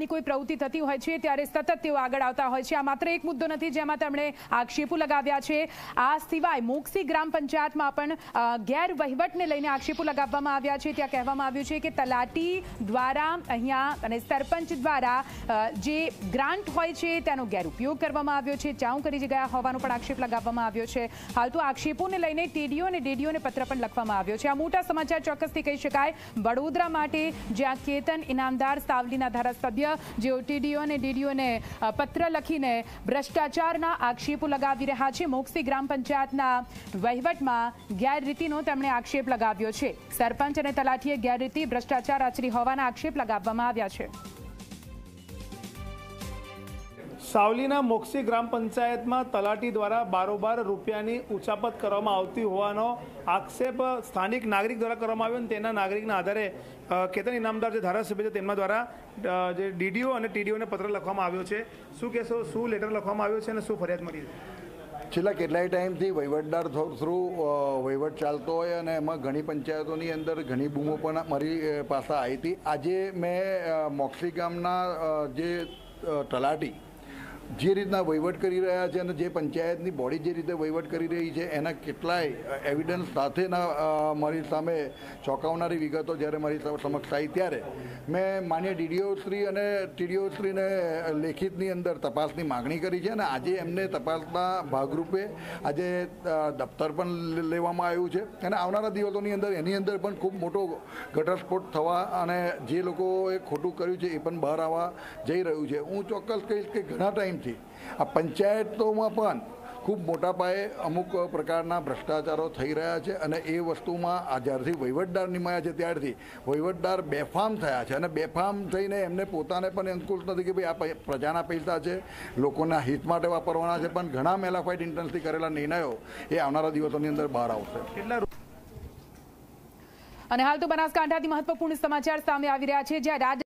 ની કોઈ પ્રવૃત્તિ થતી હોય છે ત્યારે સતત તેઓ આગળ આવતા હોય છે આ માત્ર એક મુદ્દો નથી જેમાં તેમણે આક્ષેપો લગાવ્યા છે આ સિવાય મોક્ષી ગ્રામ પંચાયતમાં પણ ગેરવહીવટને લઈને આક્ષેપો લગાવવામાં આવ્યા છે ત્યાં કહેવામાં આવ્યું છે કે તલાટી દ્વારા અહીંયા અને સરપંચ દ્વારા જે ગ્રાન્ટ હોય છે તેનો ગેરઉપયોગ કરવામાં આવ્યો છે ચાઉં કરી ગયા હોવાનો પણ આક્ષેપ લગાવવામાં આવ્યો છે હાલ તો આક્ષેપોને લઈને ટીડીઓ અને ડીડીઓને પત્ર પણ લખવામાં આવ્યો છે આ મોટા સમાચાર ચોક્કસથી કહી શકાય વડોદરા માટે જ્યાં કેતન ઇનામદાર સાવલીના ધારાસભ્ય સદસ્ય જે ઓટીડીઓ અને ડીડીઓને પત્ર લખીને ભ્રષ્ટાચારના આક્ષેપો લગાવી રહ્યા છે મોક્ષી ગ્રામ પંચાયતના વહીવટમાં ગેરરીતિનો તેમણે આક્ષેપ લગાવ્યો છે સરપંચ અને તલાટીએ ગેરરીતિ ભ્રષ્ટાચાર આચરી હોવાના આક્ષેપ લગાવવામાં આવ્યા છે સાવલીના મોક્ષી ગ્રામ પંચાયતમાં તલાટી દ્વારા બારોબાર રૂપિયાની ઉચાપત કરવામાં આવતી હોવાનો આક્ષેપ સ્થાનિક નાગરિક દ્વારા કરવામાં આવ્યો અને તેના નાગરિકના આધારે કેતન ઇનામદાર જે ધારાસભ્ય છે તેમના દ્વારા જે ડીડીઓ અને ટીડીઓને પત્ર લખવામાં આવ્યો છે શું કહેશો શું લેટર લખવામાં આવ્યો છે અને શું ફરિયાદ મળી છે છેલ્લા કેટલાય ટાઈમથી વહીવટદાર થ્રુ વહીવટ ચાલતો હોય અને એમાં ઘણી પંચાયતોની અંદર ઘણી બૂમો પણ મારી પાસે આવી હતી આજે મેં મોક્ષી ગામના જે તલાટી જે રીતના વહીવટ કરી રહ્યા છે અને જે પંચાયતની બોડી જે રીતે વહીવટ કરી રહી છે એના કેટલાય એવિડન્સ સાથેના મારી સામે ચોંકાવનારી વિગતો જ્યારે મારી સમક્ષ થાય ત્યારે મેં માન્ય ડીડીઓ શ્રી અને ટીડીઓ શ્રીને લેખિતની અંદર તપાસની માગણી કરી છે અને આજે એમને તપાસના ભાગરૂપે આજે દફતર પણ લેવામાં આવ્યું છે અને આવનારા દિવસોની અંદર એની અંદર પણ ખૂબ મોટો ઘટસ્ફોટ થવા અને જે લોકોએ ખોટું કર્યું છે એ પણ બહાર આવવા જઈ રહ્યું છે હું ચોક્કસ કહીશ કે ઘણા ટાઈમ વિનંતી આ પંચાયતોમાં પણ ખૂબ મોટા પાયે અમુક પ્રકારના ભ્રષ્ટાચારો થઈ રહ્યા છે અને એ વસ્તુમાં આ જ્યારથી વહીવટદાર નિમાયા છે ત્યારથી વહીવટદાર બેફામ થયા છે અને બેફામ થઈને એમને પોતાને પણ અંકુશ નથી કે ભાઈ આ પ્રજાના પૈસા છે લોકોના હિત માટે વાપરવાના છે પણ ઘણા મેલાફાઇડ ઇન્ટરન્સથી કરેલા નિર્ણયો એ આવનારા દિવસોની અંદર બહાર આવશે કેટલા અને હાલ તો બનાસકાંઠાથી મહત્વપૂર્ણ સમાચાર સામે આવી રહ્યા છે જ્યાં રાજ